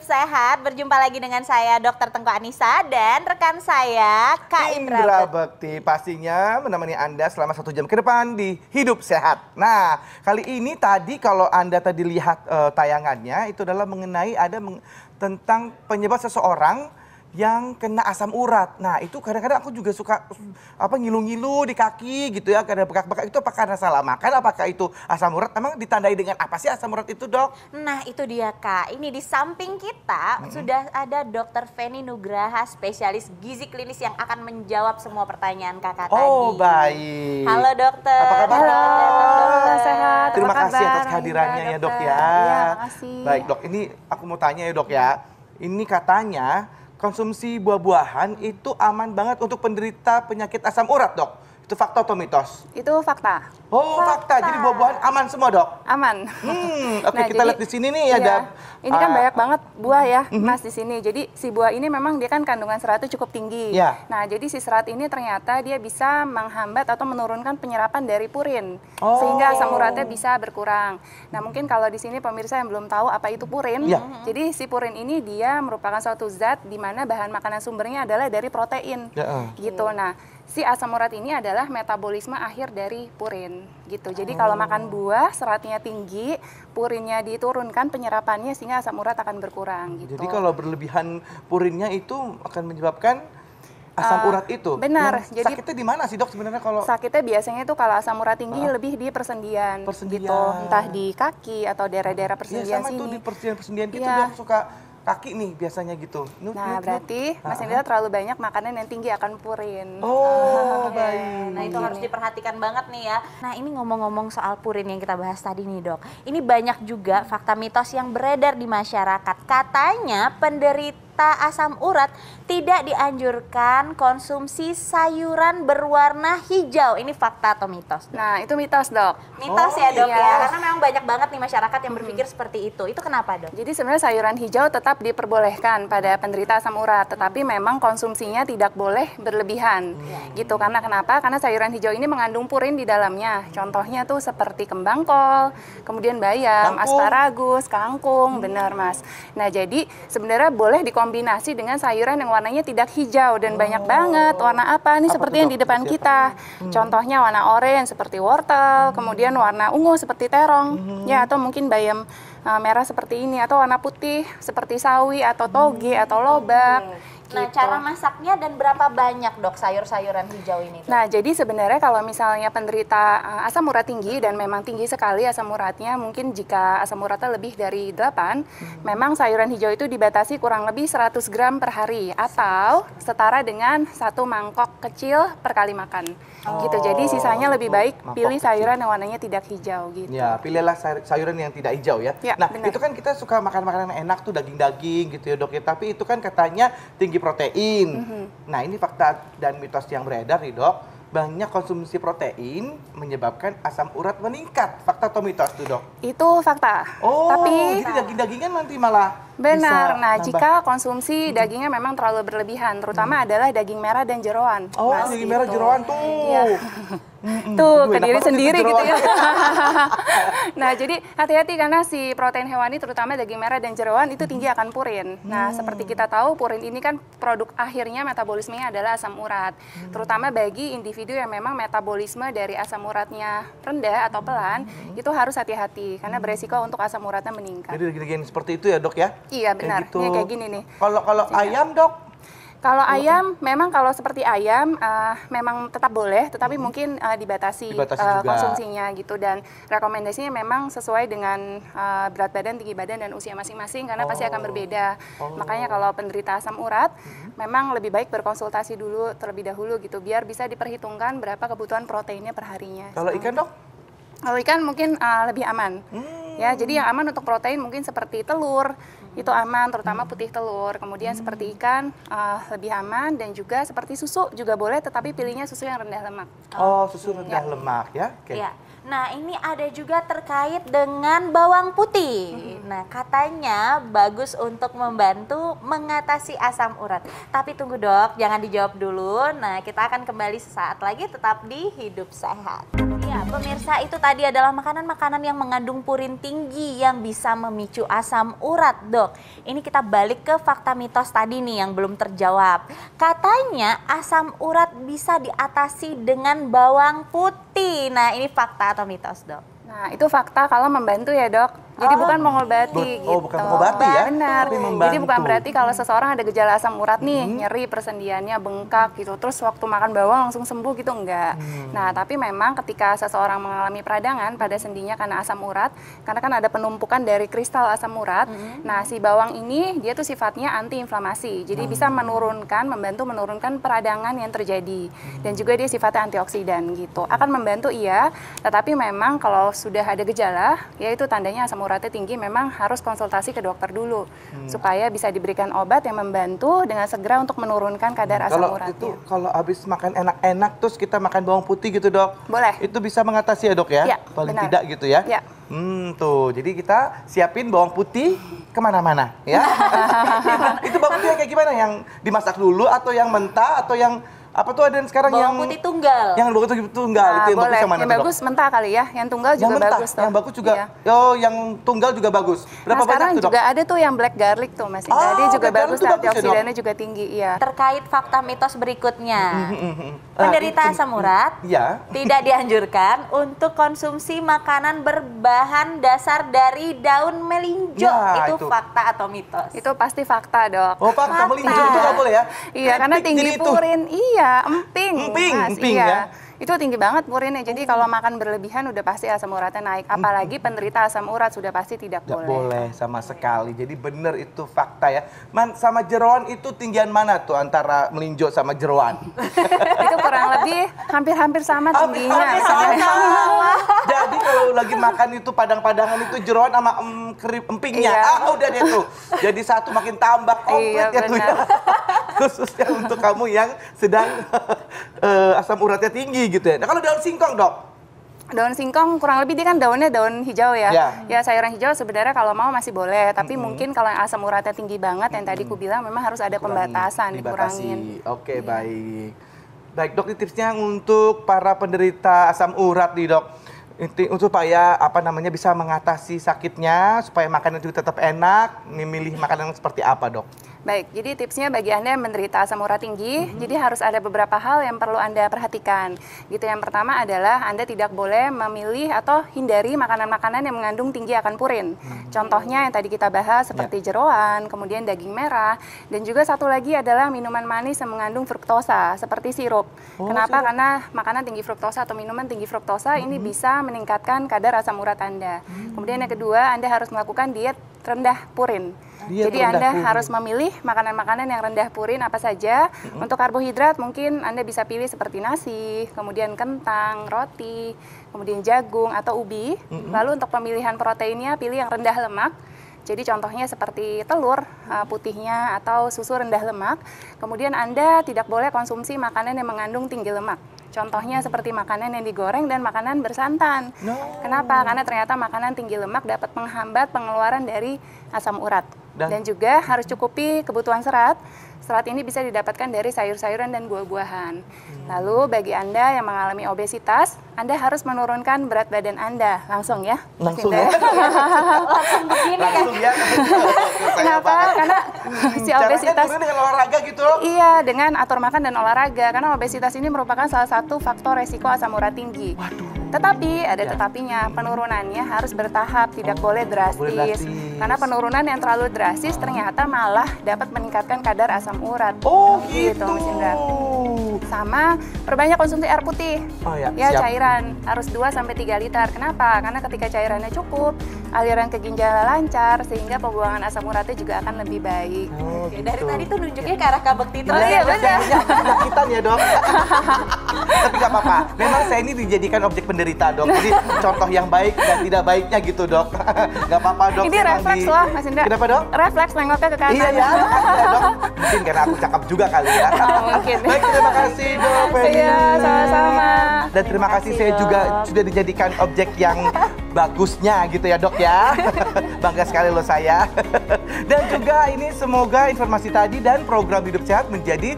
Hidup Sehat. Berjumpa lagi dengan saya dokter Tengku Anissa dan rekan saya Kak Indra, Indra Bekti. Pastinya menemani Anda selama satu jam ke depan di Hidup Sehat. Nah, kali ini tadi kalau Anda tadi lihat uh, tayangannya itu adalah mengenai ada meng tentang penyebab seseorang yang kena asam urat. Nah itu kadang-kadang aku juga suka apa ngilu-ngilu di kaki gitu ya, kadang bekak-bekak itu apakah karena salah makan, apakah itu asam urat? Emang ditandai dengan apa sih asam urat itu dok? Nah itu dia kak, ini di samping kita hmm. sudah ada dokter Feni Nugraha, spesialis gizi klinis yang akan menjawab semua pertanyaan kakak oh, tadi. Oh baik. Halo dokter. Apa kabar? Halo, dokter. sehat. Terima apa kasih atas kehadirannya ya dok ya. Iya, makasih. Baik dok, ini aku mau tanya ya dok ya. Ini katanya konsumsi buah-buahan itu aman banget untuk penderita penyakit asam urat, Dok. Itu fakta atau mitos? Itu fakta. Oh, fakta. fakta. Jadi buah-buahan aman semua, Dok? Aman. Hmm, oke okay, nah, kita jadi, lihat di sini nih ya, iya. ada Ini kan uh, banyak banget buah ya, uh mhm. -huh. Mas di sini. Jadi si buah ini memang dia kan kandungan seratnya cukup tinggi. Yeah. Nah, jadi si serat ini ternyata dia bisa menghambat atau menurunkan penyerapan dari purin. Oh. Sehingga asam uratnya bisa berkurang. Nah, mungkin kalau di sini pemirsa yang belum tahu apa itu purin. Yeah. Mhm. Jadi si purin ini dia merupakan suatu zat di mana bahan makanan sumbernya adalah dari protein. Yeah. Gitu. Nah, si asam urat ini adalah metabolisme akhir dari purin gitu. Jadi oh. kalau makan buah seratnya tinggi, purinnya diturunkan penyerapannya sehingga asam urat akan berkurang gitu. Jadi kalau berlebihan purinnya itu akan menyebabkan asam ah, urat itu. Benar. Yang jadi sakitnya di mana sih dok sebenarnya kalau sakitnya biasanya itu kalau asam urat tinggi ah. lebih di persendian, gitu. persendian gitu, entah di kaki atau daerah-daerah iya, persendian ya, sama sini. Itu di persendian persendian gitu ya. suka kaki nih biasanya gitu. Nuk, nah, nuk, berarti nuk. Nah. Mas Indra terlalu banyak makanan yang tinggi akan purin. Oh, iya. nah, baik. Nah, itu harus diperhatikan banget nih ya. Nah, ini ngomong-ngomong soal purin yang kita bahas tadi nih, Dok. Ini banyak juga fakta mitos yang beredar di masyarakat. Katanya penderita serta asam urat, tidak dianjurkan konsumsi sayuran berwarna hijau. Ini fakta atau mitos? Dok? Nah, itu mitos, Dok. Mitos ya, oh, ya, Dok iya. ya. Karena memang banyak banget nih masyarakat yang hmm. berpikir hmm. seperti itu. Itu kenapa, Dok? Jadi sebenarnya sayuran hijau tetap diperbolehkan pada penderita asam urat, tetapi hmm. memang konsumsinya tidak boleh berlebihan. Hmm. Gitu. Karena kenapa? Karena sayuran hijau ini mengandung purin di dalamnya. Hmm. Contohnya tuh seperti kembang kol, kemudian bayam, kangkung. asparagus, kangkung, hmm. benar, Mas. Nah, jadi sebenarnya boleh dikom dikombinasi dengan sayuran yang warnanya tidak hijau dan oh. banyak banget warna apa nih seperti yang di depan kita. Hmm. Contohnya warna orange seperti wortel, hmm. kemudian warna ungu seperti terong, hmm. ya atau mungkin bayam uh, merah seperti ini atau warna putih seperti sawi atau toge hmm. atau lobak. Hmm Nah, gitu. cara masaknya dan berapa banyak dok sayur-sayuran hijau ini? Nah, jadi sebenarnya kalau misalnya penderita eh, asam urat tinggi dan memang tinggi sekali asam uratnya, mungkin jika asam uratnya lebih dari 8, hmm. memang sayuran hijau itu dibatasi kurang lebih 100 gram per hari atau setara dengan satu mangkok kecil per kali makan. Oh. Gitu. Jadi oh, sisanya lebih baik mangkok pilih sayuran kecil. yang warnanya tidak hijau gitu. Ya, pilihlah sayuran yang tidak hijau ya. ya nah, benar. itu kan kita suka makan makanan enak tuh daging-daging gitu ya, Dok ya. Tapi itu kan katanya tinggi protein. Mm -hmm. Nah, ini fakta dan mitos yang beredar nih, Dok. Banyak konsumsi protein menyebabkan asam urat meningkat. Fakta atau mitos tuh, Dok? Itu fakta. Oh, tapi jadi eh, daging-dagingan nanti malah Benar. nah, nambah. jika konsumsi dagingnya memang terlalu berlebihan, terutama hmm. adalah daging merah dan jeroan. Oh, Mas, daging gitu. merah jeroan tuh. Ya. tuh ke diri sendiri gitu ya. nah jadi hati-hati karena si protein hewani terutama daging merah dan jeroan itu tinggi akan purin. Nah hmm. seperti kita tahu purin ini kan produk akhirnya metabolismenya adalah asam urat. Hmm. Terutama bagi individu yang memang metabolisme dari asam uratnya rendah atau pelan hmm. itu harus hati-hati karena hmm. beresiko untuk asam uratnya meningkat. Jadi gini seperti itu ya dok ya? Iya benar. Kayak, gitu. ya, kayak gini nih. Kalau kalau ayam dok kalau iya. ayam memang kalau seperti ayam uh, memang tetap boleh, tetapi hmm. mungkin uh, dibatasi, dibatasi uh, konsumsinya gitu dan rekomendasinya memang sesuai dengan uh, berat badan, tinggi badan dan usia masing-masing karena oh. pasti akan berbeda. Oh. Makanya kalau penderita asam urat hmm. memang lebih baik berkonsultasi dulu terlebih dahulu gitu biar bisa diperhitungkan berapa kebutuhan proteinnya perharinya. Kalau ikan dok? Kalau ikan mungkin uh, lebih aman. Hmm. Ya, jadi yang aman untuk protein mungkin seperti telur, itu aman terutama putih telur kemudian hmm. seperti ikan uh, lebih aman dan juga seperti susu juga boleh tetapi pilihnya susu yang rendah lemak oh susu rendah ya. lemak ya okay. ya nah ini ada juga terkait dengan bawang putih hmm. nah katanya bagus untuk membantu mengatasi asam urat tapi tunggu dok jangan dijawab dulu nah kita akan kembali sesaat lagi tetap di hidup sehat pemirsa itu tadi adalah makanan-makanan yang mengandung purin tinggi yang bisa memicu asam urat dok. Ini kita balik ke fakta mitos tadi nih yang belum terjawab. Katanya asam urat bisa diatasi dengan bawang putih. Nah ini fakta atau mitos dok? Nah, itu fakta kalau membantu ya, Dok. Jadi oh. bukan mengobati oh, gitu. Oh, bukan mengobati ya. Benar. Tapi membantu. Jadi bukan berarti kalau seseorang ada gejala asam urat nih, hmm. nyeri persendiannya bengkak gitu, terus waktu makan bawang langsung sembuh gitu enggak. Hmm. Nah, tapi memang ketika seseorang mengalami peradangan pada sendinya karena asam urat, karena kan ada penumpukan dari kristal asam urat. Hmm. Nah, si bawang ini dia tuh sifatnya antiinflamasi. Jadi hmm. bisa menurunkan, membantu menurunkan peradangan yang terjadi. Hmm. Dan juga dia sifatnya antioksidan gitu. Akan membantu iya, tetapi memang kalau sudah ada gejala, yaitu tandanya asam uratnya tinggi, memang harus konsultasi ke dokter dulu hmm. supaya bisa diberikan obat yang membantu dengan segera untuk menurunkan kadar hmm. asam kalau uratnya. Itu, kalau habis makan enak-enak terus kita makan bawang putih gitu dok, boleh. Itu bisa mengatasi ya dok ya, ya paling benar. tidak gitu ya. ya. Hmm, tuh. Jadi kita siapin bawang putih kemana-mana, ya. itu bawang putih kayak gimana? Yang dimasak dulu atau yang mentah atau yang apa tuh ada yang sekarang bawang yang putih tunggal yang bawang putih tunggal nah, itu yang boleh. bagus yang mana yang bagus mentah kali ya yang tunggal juga yang mentah, bagus tuh yang bagus juga iya. oh yang tunggal juga bagus berapa nah, banyak sekarang tuh, dok? juga ada tuh yang black garlic tuh masih ah, oh, dia juga bagus antioksidannya ya, juga tinggi iya terkait fakta mitos berikutnya mm-hmm, mm-hmm, mm-hmm. Ah, penderita asam urat ya. tidak dianjurkan untuk konsumsi makanan berbahan dasar dari daun melinjo ya, itu, itu fakta atau mitos itu pasti fakta dok oh fakta, fakta. melinjo itu nggak boleh ya iya karena tinggi purin iya emping. Emping, mas, emping iya. ya itu tinggi banget purinnya. Jadi kalau makan berlebihan udah pasti asam uratnya naik. Apalagi penderita asam urat sudah pasti tidak, boleh. tidak boleh. sama sekali. Jadi benar itu fakta ya. Man sama jeroan itu tinggian mana tuh antara melinjo sama jeroan? itu kurang lebih hampir-hampir sama tingginya. Hampir Jadi kalau lagi makan itu padang-padangan itu jeroan sama empingnya. Iya. Ah udah deh tuh. Jadi satu makin tambah iya, komplit iya, ya tuh ya khususnya untuk kamu yang sedang uh, asam uratnya tinggi gitu ya. Nah kalau daun singkong dok, daun singkong kurang lebih dia kan daunnya daun hijau ya. Yeah. Ya sayuran hijau sebenarnya kalau mau masih boleh, tapi mm -hmm. mungkin kalau asam uratnya tinggi banget yang mm -hmm. tadi ku bilang memang harus ada pembatasan, dibatasi. dikurangin. Oke, yeah. baik. Baik, Dok, tipsnya untuk para penderita asam urat nih, Dok. Untuk supaya apa namanya bisa mengatasi sakitnya, supaya makanan juga tetap enak, memilih makanan seperti apa, Dok? Baik, jadi tipsnya bagi Anda yang menderita asam urat tinggi, mm -hmm. jadi harus ada beberapa hal yang perlu Anda perhatikan. Gitu yang pertama adalah Anda tidak boleh memilih atau hindari makanan-makanan yang mengandung tinggi akan purin. Mm -hmm. Contohnya yang tadi kita bahas seperti yeah. jeroan, kemudian daging merah, dan juga satu lagi adalah minuman manis yang mengandung fruktosa seperti sirup. Oh, Kenapa? Sirup. Karena makanan tinggi fruktosa atau minuman tinggi fruktosa mm -hmm. ini mm-hmm. bisa meningkatkan kadar asam urat Anda. Mm -hmm. Kemudian yang kedua, Anda harus melakukan diet rendah purin. Diet Jadi Anda purin. harus memilih makanan-makanan yang rendah purin apa saja. hmm Untuk karbohidrat mungkin Anda bisa pilih seperti nasi, kemudian kentang, roti, kemudian jagung atau ubi. hmm Lalu untuk pemilihan proteinnya pilih yang rendah lemak. Jadi contohnya seperti telur eh, putihnya atau susu rendah lemak. Kemudian Anda tidak boleh konsumsi makanan yang mengandung tinggi lemak. Contohnya seperti makanan yang digoreng dan makanan bersantan. No. Kenapa? Karena ternyata makanan tinggi lemak dapat menghambat pengeluaran dari asam urat dan, dan juga harus cukupi kebutuhan serat Serat ini bisa didapatkan dari sayur-sayuran dan buah-buahan. Hmm. Lalu bagi Anda yang mengalami obesitas, Anda harus menurunkan berat badan Anda langsung ya. Langsung ya. langsung begini Ya, Kenapa? Karena hmm, si obesitas Caranya dengan olahraga gitu. Iya, dengan atur makan dan olahraga karena obesitas ini merupakan salah satu faktor resiko asam urat tinggi. Waduh. Tetapi ada ya. tetapinya, penurunannya harus bertahap, tidak oh, boleh drastis. Boleh drastis. Karena penurunan yang terlalu drastis ternyata malah dapat meningkatkan kadar asam asam urat. Oh gitu. gitu Mas Indra. Sama perbanyak konsumsi air putih. Oh ya. Ya siap. cairan harus 2 sampai 3 liter. Kenapa? Karena ketika cairannya cukup, aliran ke ginjal lancar sehingga pembuangan asam uratnya juga akan lebih baik. Oh, gitu. Dari tadi tuh nunjuknya ke arah kabak titel iya, iya, iya, ya, benar. sakitan ya, dong tapi nggak apa-apa memang saya ini dijadikan objek penderita dok jadi contoh yang baik dan tidak baiknya gitu dok nggak apa-apa dok ini refleks di... loh mas Indra kenapa dok refleks nengoknya ke kanan iya iya. makasih, ya, dok mungkin karena aku cakep juga kali ya oh, mungkin baik terima kasih dok iya sama-sama dan terima, kasih, saya juga sudah dijadikan objek yang bagusnya gitu ya dok ya bangga sekali loh saya dan juga ini semoga informasi tadi dan program hidup sehat menjadi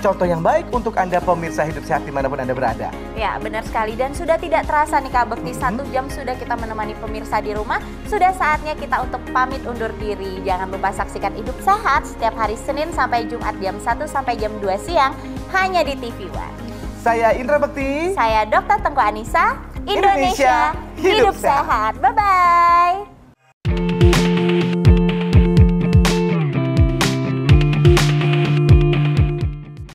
contoh yang baik untuk Anda pemirsa hidup sehat dimanapun Anda berada. Ya, benar sekali. Dan sudah tidak terasa nih Kak Bekti, mm -hmm. satu jam sudah kita menemani pemirsa di rumah. Sudah saatnya kita untuk pamit undur diri. Jangan lupa saksikan Hidup Sehat setiap hari Senin sampai Jumat jam 1 sampai jam 2 siang hanya di TV One. Saya Indra Bekti. Saya Dr. Tengku Anissa. Indonesia, Indonesia hidup, hidup sehat. Bye-bye.